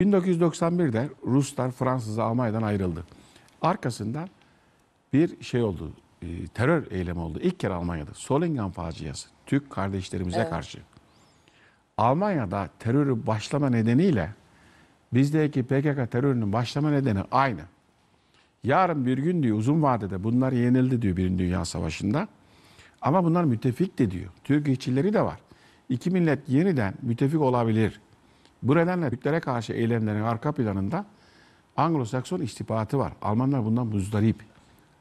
1991'de Ruslar Fransız'a Almanya'dan ayrıldı. Arkasından bir şey oldu. E, terör eylemi oldu. İlk kere Almanya'da. Solingen faciası. Türk kardeşlerimize evet. karşı. Almanya'da terörü başlama nedeniyle bizdeki PKK terörünün başlama nedeni aynı. Yarın bir gün diyor uzun vadede bunlar yenildi diyor Birinci Dünya Savaşı'nda. Ama bunlar müttefik de diyor. Türk işçileri de var. İki millet yeniden müttefik olabilir. Bu nedenle Türklere karşı eylemlerin arka planında Anglo-Sakson istihbaratı var. Almanlar bundan muzdarip.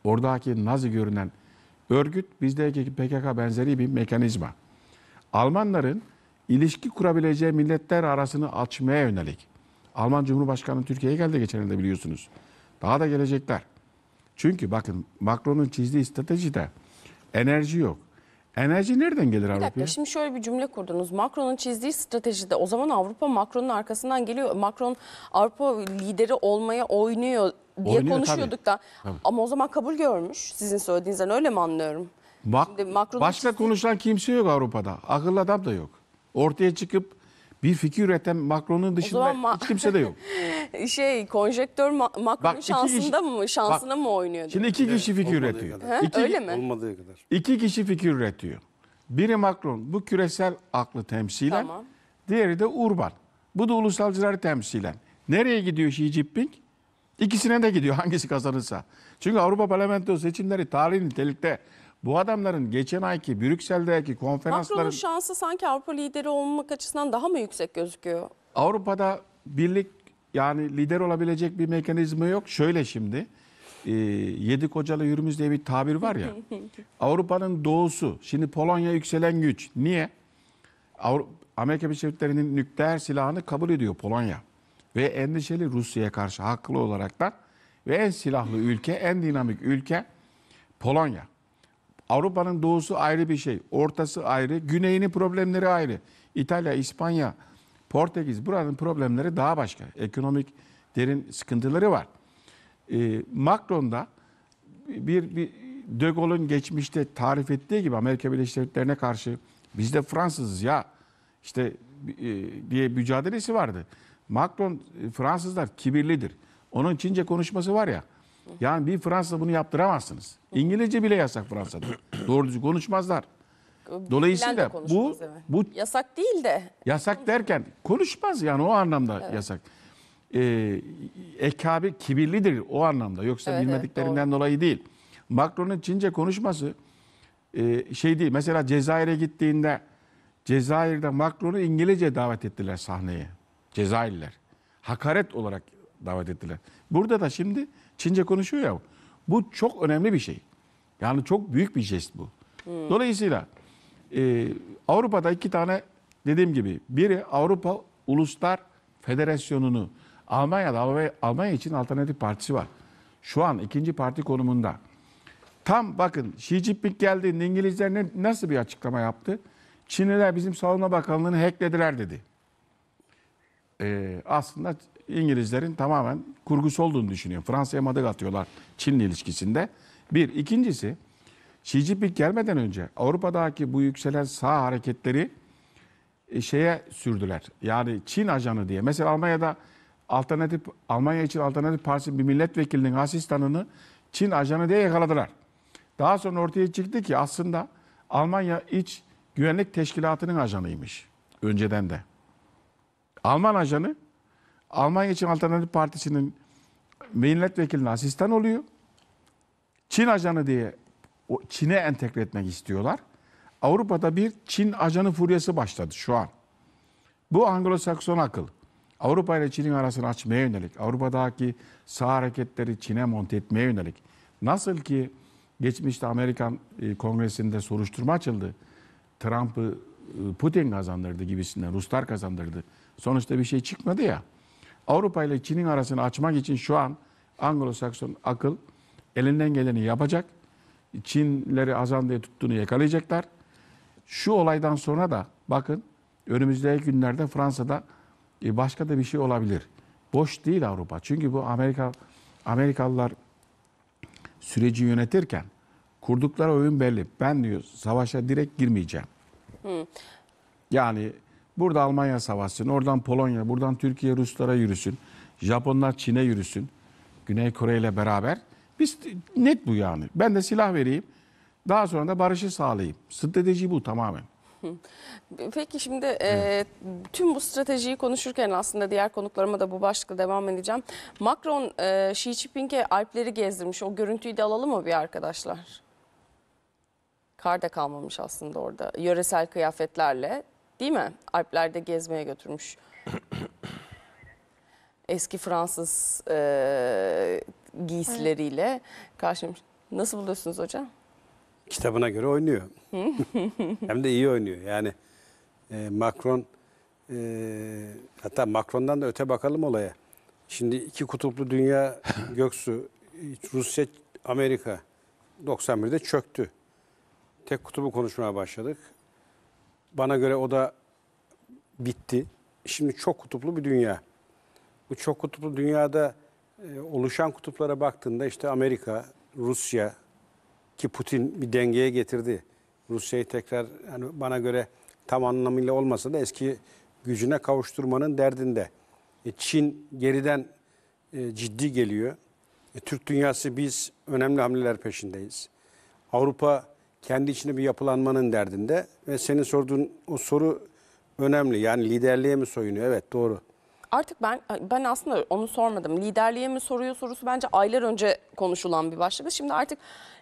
Oradaki Nazi görünen örgüt bizdeki PKK benzeri bir mekanizma. Almanların ilişki kurabileceği milletler arasını açmaya yönelik. Alman Cumhurbaşkanı Türkiye'ye geldi geçen yılda biliyorsunuz. Daha da gelecekler. Çünkü bakın Macron'un çizdiği stratejide enerji yok, Enerji nereden gelir Bir dakika şimdi şöyle bir cümle kurdunuz. Macron'un çizdiği stratejide o zaman Avrupa Macron'un arkasından geliyor. Macron Avrupa lideri olmaya oynuyor diye Oynuyor, konuşuyorduk da. Ama o zaman kabul görmüş sizin söylediğinizden öyle mi anlıyorum? Bak, Şimdi başka çizdiği- konuşan kimse yok Avrupa'da. Akıllı adam da yok. Ortaya çıkıp bir fikir üreten Macron'un dışında hiç kimse de yok. şey konjektör Ma- Macron'un şansında kişi, mı şansına bak, mı oynuyordu? Şimdi iki kişi fikir üretiyor. İki, Öyle mi? Olmadığı kadar. İki kişi fikir üretiyor. Biri Macron bu küresel aklı temsilen. Tamam. Diğeri de Urban. Bu da ulusalcıları temsilen. Nereye gidiyor Xi Jinping? İkisine de gidiyor hangisi kazanırsa. Çünkü Avrupa Parlamentosu seçimleri tarihin nitelikte bu adamların geçen ayki Brüksel'deki konferansların... Macron'un şansı sanki Avrupa lideri olmak açısından daha mı yüksek gözüküyor? Avrupa'da birlik yani lider olabilecek bir mekanizma yok. Şöyle şimdi e, yedi kocalı yürümüz diye bir tabir var ya. Avrupa'nın doğusu şimdi Polonya yükselen güç. Niye? Amerika Birleşik Devletleri'nin nükleer silahını kabul ediyor Polonya. Ve endişeli Rusya'ya karşı haklı olarak da ve en silahlı ülke, en dinamik ülke Polonya. Avrupa'nın doğusu ayrı bir şey. Ortası ayrı. güneyinin problemleri ayrı. İtalya, İspanya, Portekiz buranın problemleri daha başka. Ekonomik derin sıkıntıları var. Ee, Macron'da bir, bir De Gaulle'un geçmişte tarif ettiği gibi Amerika Birleşik Devletleri'ne karşı biz de Fransızız ya işte e, diye mücadelesi vardı. Macron e, Fransızlar kibirlidir. Onun Çince konuşması var ya. Yani bir Fransa bunu yaptıramazsınız. İngilizce bile yasak Fransa'da. Doğru düzgün konuşmazlar. Dolayısıyla bu bu yasak değil de yasak derken konuşmaz yani o anlamda evet. yasak. Ee, ekabi kibirlidir o anlamda yoksa evet, bilmediklerinden evet, dolayı değil. Macron'un Çince konuşması e, şey değil. Mesela Cezayir'e gittiğinde Cezayir'de Macron'u İngilizce davet ettiler sahneye. Cezayirliler. Hakaret olarak davet ettiler. Burada da şimdi Çince konuşuyor ya. Bu çok önemli bir şey. Yani çok büyük bir jest bu. Hmm. Dolayısıyla e, Avrupa'da iki tane dediğim gibi biri Avrupa Uluslar Federasyonu'nu Almanya'da Almanya, Almanya için alternatif partisi var. Şu an ikinci parti konumunda. Tam bakın Xi Jinping geldi İngilizler ne, nasıl bir açıklama yaptı? Çinliler bizim savunma bakanlığını hacklediler dedi e, aslında İngilizlerin tamamen kurgusu olduğunu düşünüyorum. Fransa'ya madık atıyorlar Çin'le ilişkisinde. Bir. ikincisi Xi Jinping gelmeden önce Avrupa'daki bu yükselen sağ hareketleri e, şeye sürdüler. Yani Çin ajanı diye. Mesela Almanya'da alternatif Almanya için alternatif partisi bir milletvekilinin asistanını Çin ajanı diye yakaladılar. Daha sonra ortaya çıktı ki aslında Almanya iç güvenlik teşkilatının ajanıymış önceden de. Alman ajanı Almanya için Alternatif Partisi'nin milletvekiline asistan oluyor. Çin ajanı diye Çin'e entegre etmek istiyorlar. Avrupa'da bir Çin ajanı furyası başladı şu an. Bu Anglo-Sakson akıl. Avrupa ile Çin'in arasını açmaya yönelik, Avrupa'daki sağ hareketleri Çin'e monte etmeye yönelik. Nasıl ki geçmişte Amerikan e, Kongresi'nde soruşturma açıldı. Trump'ı e, Putin kazandırdı gibisinden, Ruslar kazandırdı. Sonuçta bir şey çıkmadı ya. Avrupa ile Çin'in arasını açmak için şu an Anglo-Sakson akıl elinden geleni yapacak. Çinleri azan diye tuttuğunu yakalayacaklar. Şu olaydan sonra da bakın önümüzdeki günlerde Fransa'da e, başka da bir şey olabilir. Boş değil Avrupa. Çünkü bu Amerika Amerikalılar süreci yönetirken kurdukları oyun belli. Ben diyor savaşa direkt girmeyeceğim. Hı. Yani Burada Almanya savaşsın, oradan Polonya, buradan Türkiye Ruslara yürüsün, Japonlar Çin'e yürüsün, Güney Kore ile beraber. Biz net bu yani. Ben de silah vereyim, daha sonra da barışı sağlayayım. Strateji bu tamamen. Peki şimdi evet. e, tüm bu stratejiyi konuşurken aslında diğer konuklarıma da bu başlıkla devam edeceğim. Macron e, Xi Jinping'e Alpleri gezdirmiş. O görüntüyü de alalım mı bir arkadaşlar? Kar da kalmamış aslında orada. Yöresel kıyafetlerle değil mi? Alplerde gezmeye götürmüş. Eski Fransız e, giysileriyle evet. karşılamış. Nasıl buluyorsunuz hocam? Kitabına göre oynuyor. Hem de iyi oynuyor. Yani e, Macron e, hatta Macron'dan da öte bakalım olaya. Şimdi iki kutuplu dünya göksu Rusya Amerika 91'de çöktü. Tek kutubu konuşmaya başladık. Bana göre o da bitti. Şimdi çok kutuplu bir dünya. Bu çok kutuplu dünyada e, oluşan kutuplara baktığında işte Amerika, Rusya ki Putin bir dengeye getirdi. Rusya'yı tekrar yani bana göre tam anlamıyla olmasa da eski gücüne kavuşturmanın derdinde. E, Çin geriden e, ciddi geliyor. E, Türk dünyası biz önemli hamleler peşindeyiz. Avrupa kendi içinde bir yapılanmanın derdinde ve senin sorduğun o soru önemli. Yani liderliğe mi soyunuyor? Evet doğru artık ben ben aslında onu sormadım. Liderliğe mi soruyor sorusu bence aylar önce konuşulan bir başlık. Şimdi artık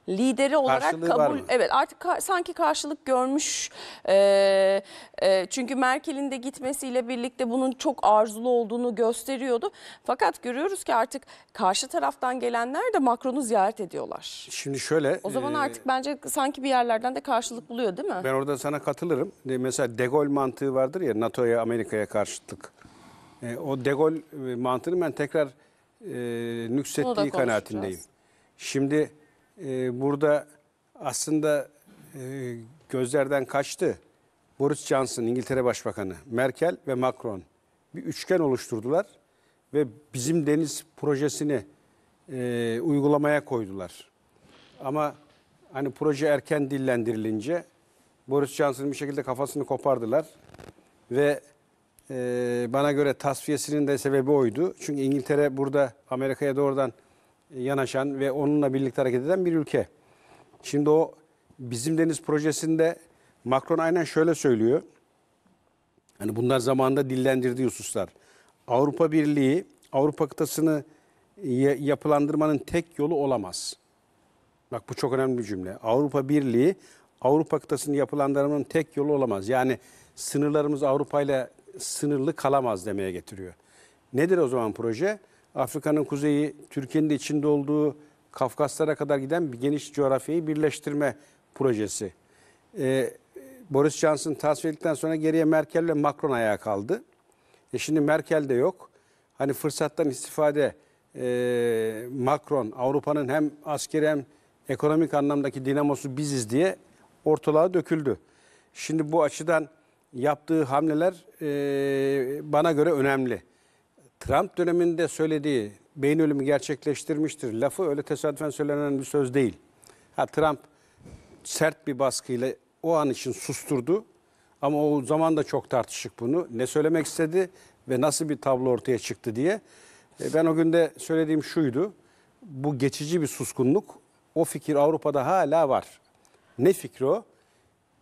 lideri olarak Karşılığı kabul evet artık ka sanki karşılık görmüş ee, e, çünkü Merkel'in de gitmesiyle birlikte bunun çok arzulu olduğunu gösteriyordu fakat görüyoruz ki artık karşı taraftan gelenler de Macron'u ziyaret ediyorlar. Şimdi şöyle o zaman e, artık bence sanki bir yerlerden de karşılık buluyor değil mi? Ben orada sana katılırım mesela De Gaulle mantığı vardır ya NATO'ya Amerika'ya karşıtlık e, o degol e, mantığını ben tekrar e, nüksettiği kanaatindeyim. Şimdi e, burada aslında e, gözlerden kaçtı. Boris Johnson, İngiltere Başbakanı, Merkel ve Macron bir üçgen oluşturdular ve bizim deniz projesini e, uygulamaya koydular. Ama hani proje erken dillendirilince Boris Johnson'ın bir şekilde kafasını kopardılar ve e, bana göre tasfiyesinin de sebebi oydu. Çünkü İngiltere burada Amerika'ya doğrudan e, yanaşan ve onunla birlikte hareket eden bir ülke. Şimdi o bizim deniz projesinde Macron aynen şöyle söylüyor. Hani bunlar zamanında dillendirdiği hususlar. Avrupa Birliği Avrupa kıtasını e, yapılandırmanın tek yolu olamaz. Bak bu çok önemli bir cümle. Avrupa Birliği Avrupa kıtasını yapılandırmanın tek yolu olamaz. Yani sınırlarımız Avrupa ile sınırlı kalamaz demeye getiriyor. Nedir o zaman proje? Afrika'nın kuzeyi, Türkiye'nin de içinde olduğu Kafkaslara kadar giden bir geniş coğrafyayı birleştirme projesi. Ee, Boris Johnson tasfiye edildikten sonra geriye Merkel ve Macron ayağa kaldı. E şimdi Merkel de yok. Hani fırsattan istifade e, Macron Avrupa'nın hem askeri hem ekonomik anlamdaki dinamosu biziz diye ortalığa döküldü. Şimdi bu açıdan yaptığı hamleler e, bana göre önemli. Trump döneminde söylediği beyin ölümü gerçekleştirmiştir lafı öyle tesadüfen söylenen bir söz değil. Ha Trump sert bir baskıyla o an için susturdu ama o zaman da çok tartışık bunu. Ne söylemek istedi ve nasıl bir tablo ortaya çıktı diye. E, ben o günde söylediğim şuydu. Bu geçici bir suskunluk. O fikir Avrupa'da hala var. Ne fikri o?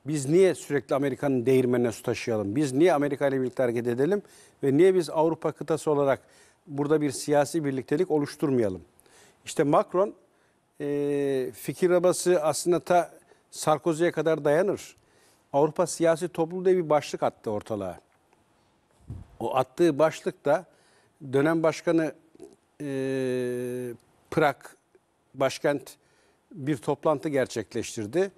Biz niye sürekli Amerika'nın değirmenine su taşıyalım? Biz niye Amerika ile birlikte hareket edelim? Ve niye biz Avrupa kıtası olarak burada bir siyasi birliktelik oluşturmayalım? İşte Macron e, fikir arabası aslında ta Sarkozy'ye kadar dayanır. Avrupa siyasi topluluğu diye bir başlık attı ortalığa. O attığı başlık da dönem başkanı e, Prag başkent bir toplantı gerçekleştirdi.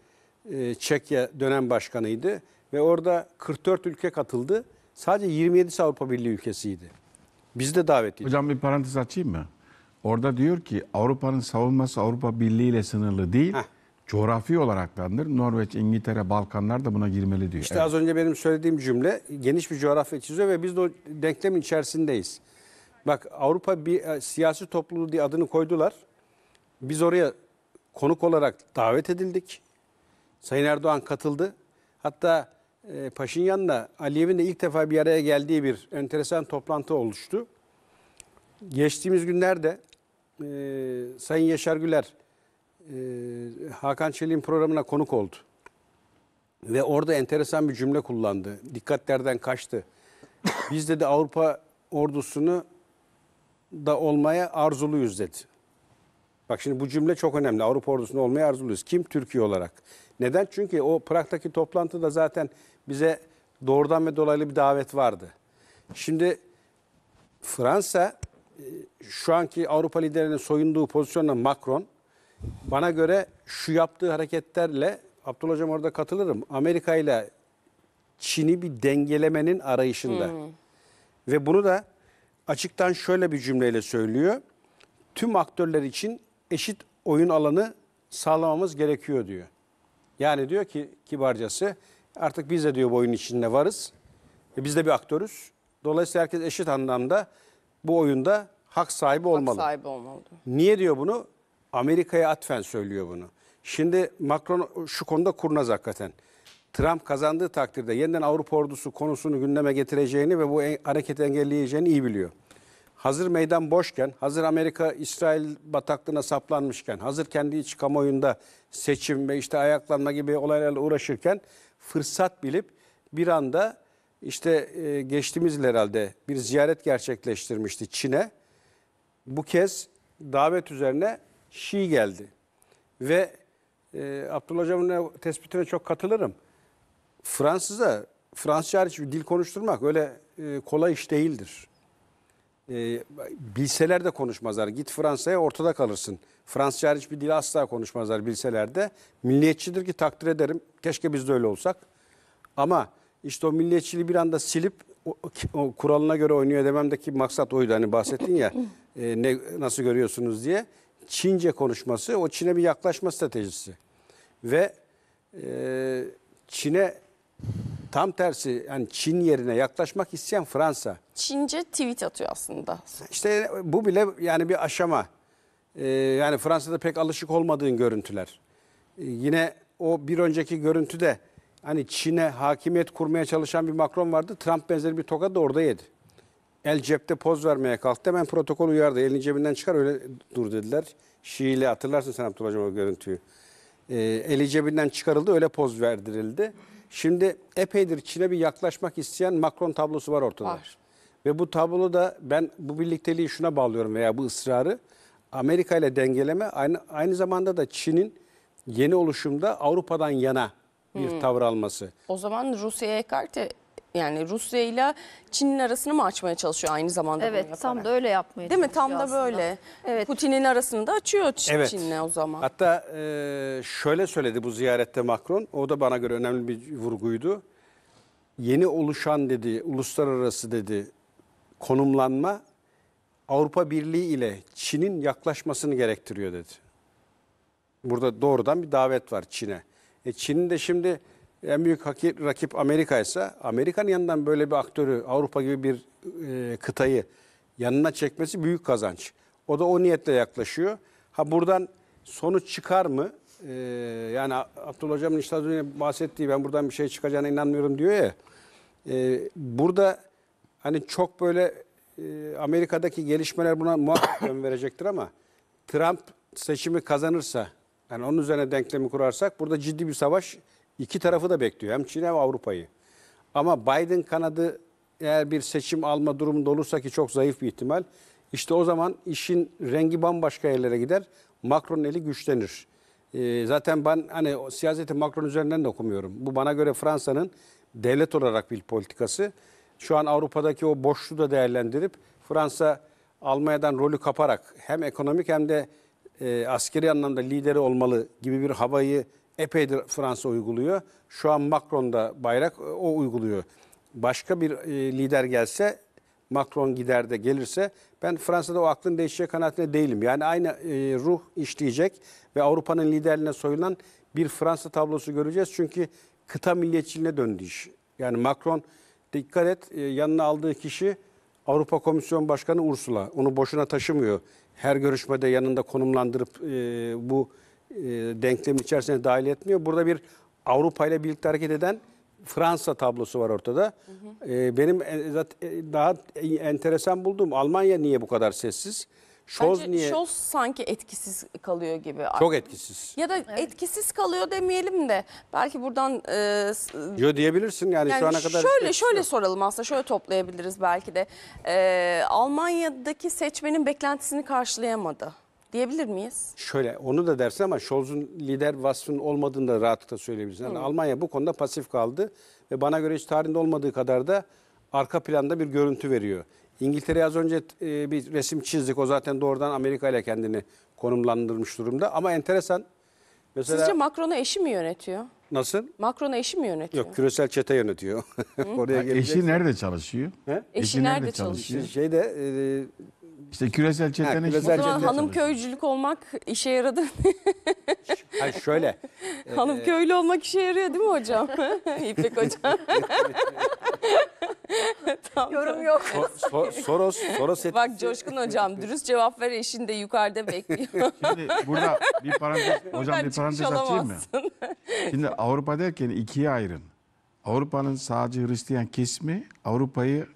E, Çekya dönem başkanıydı ve orada 44 ülke katıldı. Sadece 27 Avrupa Birliği ülkesiydi. Biz de davetliydik. Hocam bir parantez açayım mı? Orada diyor ki Avrupa'nın savunması Avrupa Birliği ile sınırlı değil. Heh. Coğrafi olaraklandır. Norveç, İngiltere, Balkanlar da buna girmeli diyor. İşte evet. az önce benim söylediğim cümle geniş bir coğrafya çiziyor ve biz de o denklemin içerisindeyiz. Bak Avrupa bir e, siyasi topluluğu diye adını koydular. Biz oraya konuk olarak davet edildik. Sayın Erdoğan katıldı. Hatta e, Paşinyan'la Aliyev'in de ilk defa bir araya geldiği bir enteresan toplantı oluştu. Geçtiğimiz günlerde e, Sayın Yaşar Güler e, Hakan Çelik'in programına konuk oldu. Ve orada enteresan bir cümle kullandı. Dikkatlerden kaçtı. Biz dedi Avrupa ordusunu da olmaya arzuluyuz dedi. Bak şimdi bu cümle çok önemli. Avrupa ordusunu olmayı arzuluyoruz. Kim? Türkiye olarak. Neden? Çünkü o Prag'daki toplantıda zaten bize doğrudan ve dolaylı bir davet vardı. Şimdi Fransa e, şu anki Avrupa liderinin soyunduğu pozisyonla Macron bana göre şu yaptığı hareketlerle Abdullah Hocam orada katılırım. Amerika ile Çin'i bir dengelemenin arayışında. Hmm. Ve bunu da açıktan şöyle bir cümleyle söylüyor. Tüm aktörler için eşit oyun alanı sağlamamız gerekiyor diyor. Yani diyor ki kibarcası artık biz de diyor bu oyunun içinde varız. E biz de bir aktörüz. Dolayısıyla herkes eşit anlamda bu oyunda hak sahibi olmalı. Hak sahibi olmalı. Niye diyor bunu? Amerika'ya atfen söylüyor bunu. Şimdi Macron şu konuda kurnaz hakikaten. Trump kazandığı takdirde yeniden Avrupa ordusu konusunu gündeme getireceğini ve bu hareketi engelleyeceğini iyi biliyor hazır meydan boşken, hazır Amerika İsrail bataklığına saplanmışken, hazır kendi iç kamuoyunda seçim ve işte ayaklanma gibi olaylarla uğraşırken fırsat bilip bir anda işte e, geçtiğimiz yıl herhalde bir ziyaret gerçekleştirmişti Çin'e. Bu kez davet üzerine Şi geldi. Ve e, Abdullah Hocam'ın tespitine çok katılırım. Fransız'a Fransızca hariç bir dil konuşturmak öyle e, kolay iş değildir e, bilseler de konuşmazlar. Git Fransa'ya ortada kalırsın. Fransızca hariç bir dil asla konuşmazlar bilseler de. Milliyetçidir ki takdir ederim. Keşke biz de öyle olsak. Ama işte o milliyetçiliği bir anda silip o, o kuralına göre oynuyor dememdeki maksat oydu. Hani bahsettin ya e, ne, nasıl görüyorsunuz diye. Çince konuşması o Çin'e bir yaklaşma stratejisi. Ve e, Çin'e Tam tersi yani Çin yerine yaklaşmak isteyen Fransa. Çince tweet atıyor aslında. İşte bu bile yani bir aşama. Ee, yani Fransa'da pek alışık olmadığın görüntüler. Ee, yine o bir önceki görüntüde hani Çin'e hakimiyet kurmaya çalışan bir Macron vardı. Trump benzeri bir toka da orada yedi. El cepte poz vermeye kalktı. Hemen protokol uyardı. Elini cebinden çıkar öyle dur dediler. Şiili hatırlarsın sen Abdullah Hocam o görüntüyü. Ee, eli cebinden çıkarıldı öyle poz verdirildi. Şimdi epeydir Çin'e bir yaklaşmak isteyen Macron tablosu var ortada. Var. Ve bu tablo da ben bu birlikteliği şuna bağlıyorum veya bu ısrarı Amerika ile dengeleme aynı, aynı zamanda da Çin'in yeni oluşumda Avrupa'dan yana bir hmm. tavır alması. O zaman Rusya'ya ekarte yani Rusya ile Çin'in arasını mı açmaya çalışıyor aynı zamanda bunu Evet tam da öyle yapmaya Değil mi? Tam da böyle. Evet. Putin'in arasını da açıyor Ç- Evet. Çin'le o zaman. Hatta e, şöyle söyledi bu ziyarette Macron. O da bana göre önemli bir vurguydu. Yeni oluşan dedi, uluslararası dedi konumlanma Avrupa Birliği ile Çin'in yaklaşmasını gerektiriyor dedi. Burada doğrudan bir davet var Çin'e. E Çin'in de şimdi en büyük rakip Amerika ise Amerika'nın yanından böyle bir aktörü Avrupa gibi bir e, kıtayı yanına çekmesi büyük kazanç. O da o niyetle yaklaşıyor. Ha buradan sonuç çıkar mı? Ee, yani Abdullah Hocam'ın işte önce bahsettiği ben buradan bir şey çıkacağına inanmıyorum diyor ya. E, burada hani çok böyle e, Amerika'daki gelişmeler buna muhakkak ön verecektir ama Trump seçimi kazanırsa yani onun üzerine denklemi kurarsak burada ciddi bir savaş İki tarafı da bekliyor. Hem Çin hem Avrupa'yı. Ama Biden kanadı eğer bir seçim alma durumunda olursa ki çok zayıf bir ihtimal. İşte o zaman işin rengi bambaşka yerlere gider. Macron'un eli güçlenir. Ee, zaten ben hani siyaseti Macron üzerinden de okumuyorum. Bu bana göre Fransa'nın devlet olarak bir politikası. Şu an Avrupa'daki o boşluğu da değerlendirip Fransa Almanya'dan rolü kaparak hem ekonomik hem de e, askeri anlamda lideri olmalı gibi bir havayı epeydir Fransa uyguluyor. Şu an Macron'da bayrak e, o uyguluyor. Başka bir e, lider gelse Macron gider de gelirse ben Fransa'da o aklın değişeceği kanaatinde değilim. Yani aynı e, ruh işleyecek ve Avrupa'nın liderliğine soyulan bir Fransa tablosu göreceğiz. Çünkü kıta milliyetçiliğine döndü iş. Yani Macron dikkat et e, yanına aldığı kişi Avrupa Komisyon Başkanı Ursula. Onu boşuna taşımıyor. Her görüşmede yanında konumlandırıp e, bu e, denklemin içerisine dahil etmiyor. Burada bir Avrupa ile birlikte hareket eden Fransa tablosu var ortada. Hı hı. E, benim e, e, daha enteresan bulduğum Almanya niye bu kadar sessiz? Scholz Bence niye? Scholz sanki etkisiz kalıyor gibi. Çok etkisiz. Ya da evet. etkisiz kalıyor demeyelim de belki buradan... E, Yo diyebilirsin yani, yani şu ana kadar... Şöyle şöyle soralım aslında şöyle toplayabiliriz belki de. E, Almanya'daki seçmenin beklentisini karşılayamadı diyebilir miyiz? Şöyle onu da dersin ama Scholz'un lider vasfının olmadığını da rahatlıkla söyleyebiliriz. Yani Almanya bu konuda pasif kaldı ve bana göre hiç tarihinde olmadığı kadar da arka planda bir görüntü veriyor. İngiltere az önce e, bir resim çizdik. O zaten doğrudan Amerika ile kendini konumlandırmış durumda. Ama enteresan. Mesela Sizce Macron'u eşi mi yönetiyor? nasıl? Macron'u eşi mi yönetiyor? Yok küresel çete yönetiyor. Oraya gelecek. Eşi nerede çalışıyor? He? Eşi nerede çalışıyor? Şeyde e, işte küresel çetene Ha, küresel O hanım köycülük olmak işe yaradı. Hayır şöyle. hanım e, köylü olmak işe yarıyor değil mi hocam? İpek hocam. Tam Yorum yok. So- So- Soros, Soros et- Bak Coşkun hocam dürüst cevap ver eşin de yukarıda bekliyor. Şimdi burada bir parantez, hocam bir parantez açayım mı? Şimdi Avrupa derken ikiye ayrın. Avrupa'nın sadece Hristiyan kesimi Avrupa'yı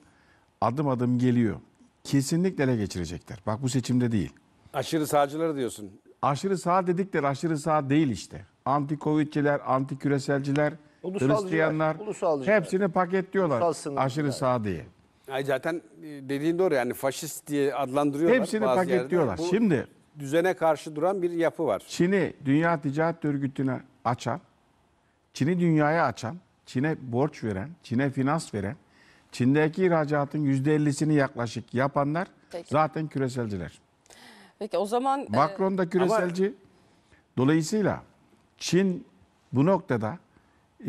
adım adım geliyor kesinlikle ele geçirecekler. Bak bu seçimde değil. Aşırı sağcıları diyorsun. Aşırı sağ dedikleri aşırı sağ değil işte. Anti Covid'ciler, anti küreselciler, Ulusalcılar, Hristiyanlar ulusalcılar. hepsini paketliyorlar Ulusal sınırlar. aşırı sağ diye. Ay zaten e, dediğin doğru yani faşist diye adlandırıyorlar. Hepsini bazı paketliyorlar. yerlerde. Şimdi düzene karşı duran bir yapı var. Çin'i Dünya Ticaret Örgütü'ne açan, Çin'i dünyaya açan, Çin'e borç veren, Çin'e finans veren, Çin'deki ihracatın %50'sini yaklaşık yapanlar Peki. zaten küreselciler. Peki o zaman... E, Macron da küreselci. Ama... Dolayısıyla Çin bu noktada e,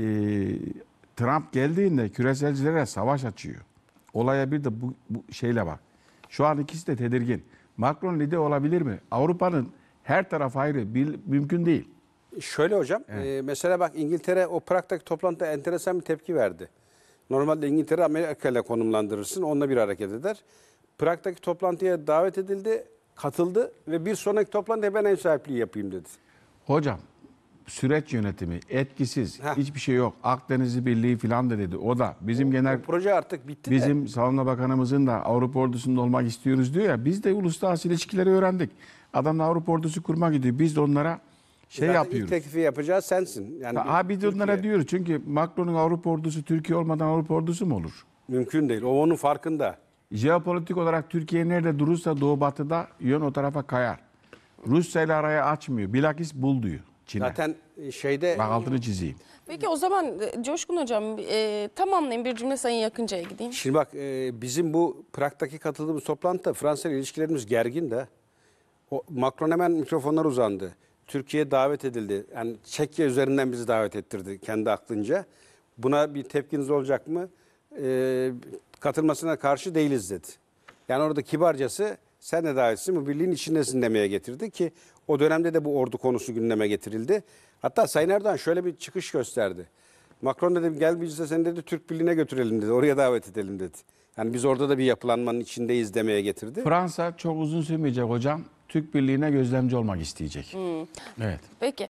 Trump geldiğinde küreselcilere savaş açıyor. Olaya bir de bu, bu şeyle bak. Şu an ikisi de tedirgin. Macron lider olabilir mi? Avrupa'nın her tarafı ayrı. Bil, mümkün değil. Şöyle hocam. Evet. E, mesela bak İngiltere o Prag'daki toplantıda enteresan bir tepki verdi. Normalde İngiltere Amerika ile konumlandırırsın. Onunla bir hareket eder. Prag'daki toplantıya davet edildi, katıldı ve bir sonraki toplantıya ben ev sahipliği yapayım dedi. Hocam süreç yönetimi etkisiz Heh. hiçbir şey yok. Akdeniz Birliği falan da dedi. O da bizim o, genel o proje artık bitti Bizim de. Savunma Bakanımızın da Avrupa ordusunda olmak istiyoruz diyor ya. Biz de uluslararası ilişkileri öğrendik. Adam Avrupa ordusu kurmak gidiyor. Biz de onlara şey Zaten yapıyoruz. Ilk teklifi yapacağız. sensin. Yani ha, abi Türkiye... onlara diyoruz çünkü Macron'un Avrupa ordusu Türkiye olmadan Avrupa ordusu mu olur? Mümkün değil. O onun farkında. Jeopolitik olarak Türkiye nerede durursa Doğu Batı'da yön o tarafa kayar. Rusya ile araya açmıyor. Bilakis bul diyor Çin'e. Zaten e, şeyde... Bak altını çizeyim. Peki o zaman e, Coşkun Hocam e, tamamlayın bir cümle Sayın Yakınca'ya gideyim. Şimdi bak e, bizim bu Prag'daki katıldığımız toplantıda Fransa ile ilişkilerimiz gergin de. O, Macron hemen mikrofonlar uzandı. Türkiye davet edildi. Yani Çekya üzerinden bizi davet ettirdi kendi aklınca. Buna bir tepkiniz olacak mı? Ee, katılmasına karşı değiliz dedi. Yani orada kibarcası sen de davetsin bu birliğin içindesin demeye getirdi ki o dönemde de bu ordu konusu gündeme getirildi. Hatta Sayın Erdoğan şöyle bir çıkış gösterdi. Macron dedi gel biz seni dedi Türk Birliği'ne götürelim dedi. Oraya davet edelim dedi. Yani biz orada da bir yapılanmanın içindeyiz demeye getirdi. Fransa çok uzun sürmeyecek hocam. Türk Birliği'ne gözlemci olmak isteyecek. Hmm. Evet. Peki.